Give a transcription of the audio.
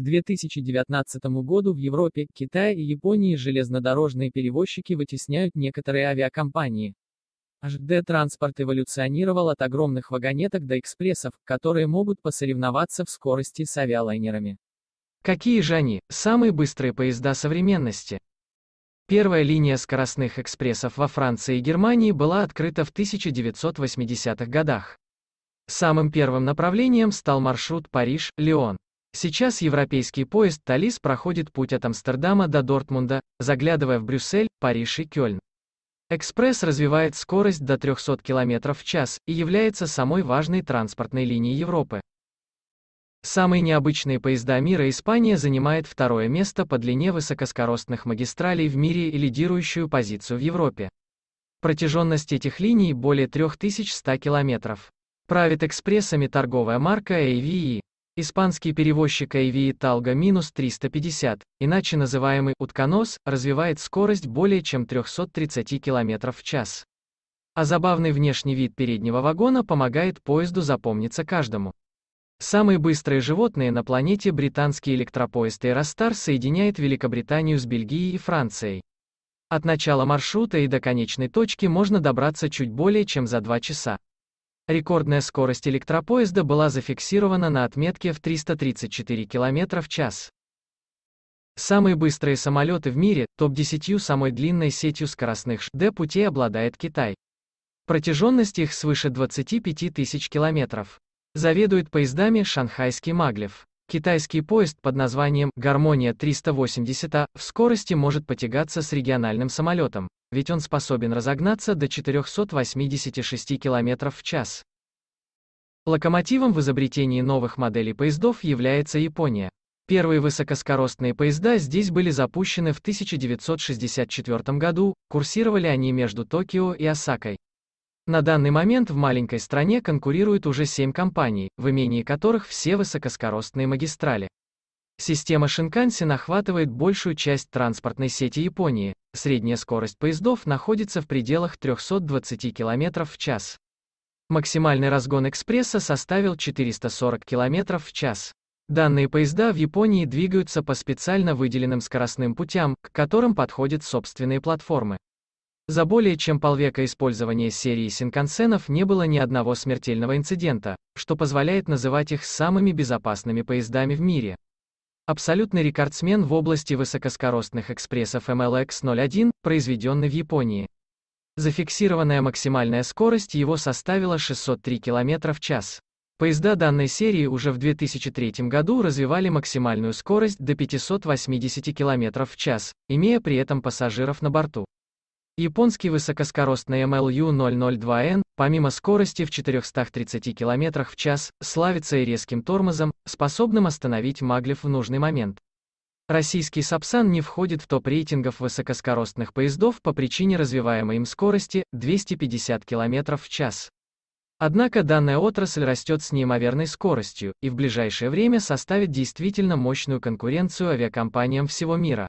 к 2019 году в Европе, Китае и Японии железнодорожные перевозчики вытесняют некоторые авиакомпании. HD-транспорт эволюционировал от огромных вагонеток до экспрессов, которые могут посоревноваться в скорости с авиалайнерами. Какие же они, самые быстрые поезда современности? Первая линия скоростных экспрессов во Франции и Германии была открыта в 1980-х годах. Самым первым направлением стал маршрут Париж-Лион. Сейчас европейский поезд «Талис» проходит путь от Амстердама до Дортмунда, заглядывая в Брюссель, Париж и Кёльн. Экспресс развивает скорость до 300 км в час и является самой важной транспортной линией Европы. Самые необычные поезда мира Испания занимает второе место по длине высокоскоростных магистралей в мире и лидирующую позицию в Европе. Протяженность этих линий более 3100 километров. Правит экспрессами торговая марка AVE. Испанский перевозчик Эйвии Талга минус 350, иначе называемый «утконос», развивает скорость более чем 330 км в час. А забавный внешний вид переднего вагона помогает поезду запомниться каждому. Самые быстрые животные на планете британский электропоезд Эйростар соединяет Великобританию с Бельгией и Францией. От начала маршрута и до конечной точки можно добраться чуть более чем за 2 часа. Рекордная скорость электропоезда была зафиксирована на отметке в 334 км в час. Самые быстрые самолеты в мире, топ-10 самой длинной сетью скоростных ШД путей обладает Китай. Протяженность их свыше 25 тысяч километров. Заведует поездами шанхайский Маглев. Китайский поезд под названием «Гармония 380А» а» в скорости может потягаться с региональным самолетом, ведь он способен разогнаться до 486 км в час. Локомотивом в изобретении новых моделей поездов является Япония. Первые высокоскоростные поезда здесь были запущены в 1964 году, курсировали они между Токио и Осакой. На данный момент в маленькой стране конкурирует уже 7 компаний, в имении которых все высокоскоростные магистрали. Система Шинкансен охватывает большую часть транспортной сети Японии. Средняя скорость поездов находится в пределах 320 км в час. Максимальный разгон экспресса составил 440 км в час. Данные поезда в Японии двигаются по специально выделенным скоростным путям, к которым подходят собственные платформы. За более чем полвека использования серии синкансенов не было ни одного смертельного инцидента, что позволяет называть их самыми безопасными поездами в мире. Абсолютный рекордсмен в области высокоскоростных экспрессов MLX-01, произведенный в Японии. Зафиксированная максимальная скорость его составила 603 км в час. Поезда данной серии уже в 2003 году развивали максимальную скорость до 580 км в час, имея при этом пассажиров на борту. Японский высокоскоростный MLU-002N, помимо скорости в 430 км в час, славится и резким тормозом, способным остановить Маглев в нужный момент. Российский Сапсан не входит в топ рейтингов высокоскоростных поездов по причине развиваемой им скорости 250 км в час. Однако данная отрасль растет с неимоверной скоростью и в ближайшее время составит действительно мощную конкуренцию авиакомпаниям всего мира.